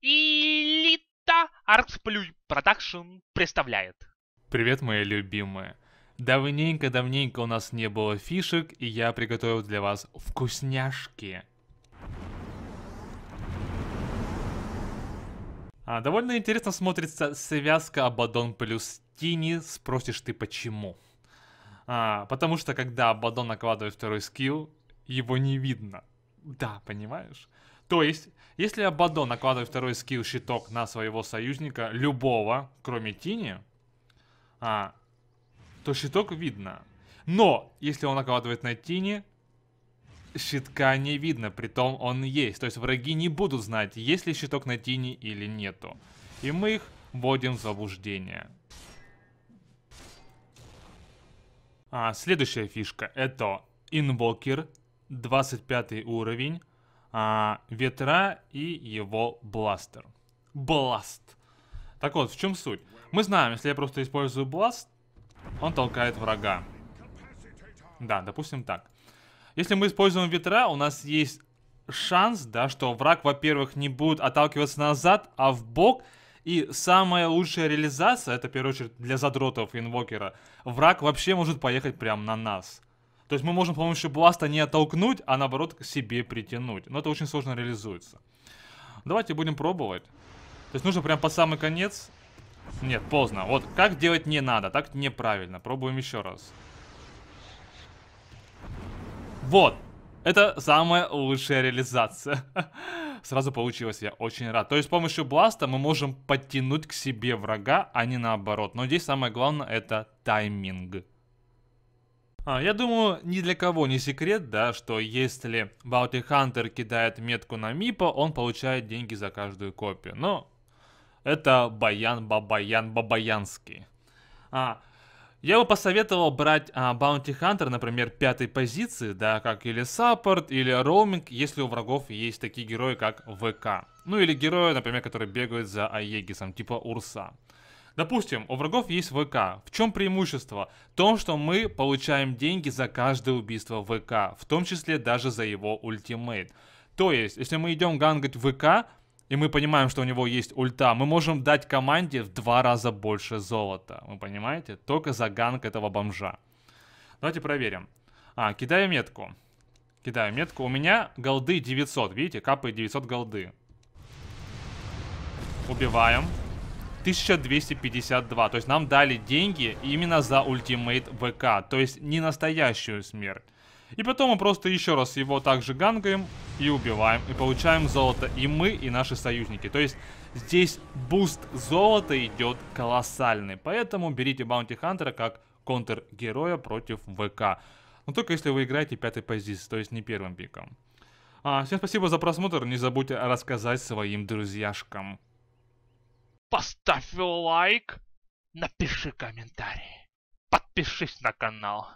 Элита Артсплюй Продакшн представляет. Привет, мои любимые. Давненько-давненько у нас не было фишек, и я приготовил для вас вкусняшки. А, довольно интересно смотрится связка Абадон плюс Тини, спросишь ты почему. А, потому что когда Абадон накладывает второй скилл, его не видно. Да, понимаешь? То есть, если Абадо накладывает второй скилл щиток на своего союзника, любого, кроме Тини, а, то щиток видно. Но, если он накладывает на Тини, щитка не видно, при том он есть. То есть враги не будут знать, есть ли щиток на Тини или нету. И мы их вводим в заблуждение. А, следующая фишка это инвокер, 25 уровень а, ветра и его бластер. Бласт. Так вот, в чем суть? Мы знаем, если я просто использую бласт, он толкает врага. Да, допустим так. Если мы используем ветра, у нас есть шанс, да, что враг, во-первых, не будет отталкиваться назад, а в бок. И самая лучшая реализация, это, в первую очередь, для задротов инвокера, враг вообще может поехать прямо на нас. То есть мы можем с помощью бласта не оттолкнуть, а наоборот к себе притянуть. Но это очень сложно реализуется. Давайте будем пробовать. То есть нужно прям по самый конец. Нет, поздно. Вот как делать не надо, так неправильно. Пробуем еще раз. Вот. Это самая лучшая реализация. Сразу получилось, я очень рад. То есть с помощью бласта мы можем подтянуть к себе врага, а не наоборот. Но здесь самое главное это тайминг. А, я думаю, ни для кого не секрет, да, что если Bounty Hunter кидает метку на Мипа, он получает деньги за каждую копию. Но это Баян Бабаян Бабаянский. А, я бы посоветовал брать а, Bounty Hunter, например, пятой позиции, да, как или саппорт, или роуминг, если у врагов есть такие герои, как ВК. Ну или герои, например, которые бегают за Аегисом, типа Урса. Допустим, у врагов есть ВК. В чем преимущество? В том, что мы получаем деньги за каждое убийство ВК, в том числе даже за его ультимейт. То есть, если мы идем гангать ВК, и мы понимаем, что у него есть ульта, мы можем дать команде в два раза больше золота. Вы понимаете? Только за ганг этого бомжа. Давайте проверим. А, кидаю метку. Кидаю метку. У меня голды 900. Видите, капает 900 голды. Убиваем. 1252. То есть нам дали деньги именно за ультимейт ВК. То есть не настоящую смерть. И потом мы просто еще раз его также гангаем и убиваем. И получаем золото и мы, и наши союзники. То есть здесь буст золота идет колоссальный. Поэтому берите Баунти Хантера как контр-героя против ВК. Но только если вы играете пятой позиции, то есть не первым пиком. А, всем спасибо за просмотр. Не забудьте рассказать своим друзьяшкам поставь лайк, напиши комментарий, подпишись на канал.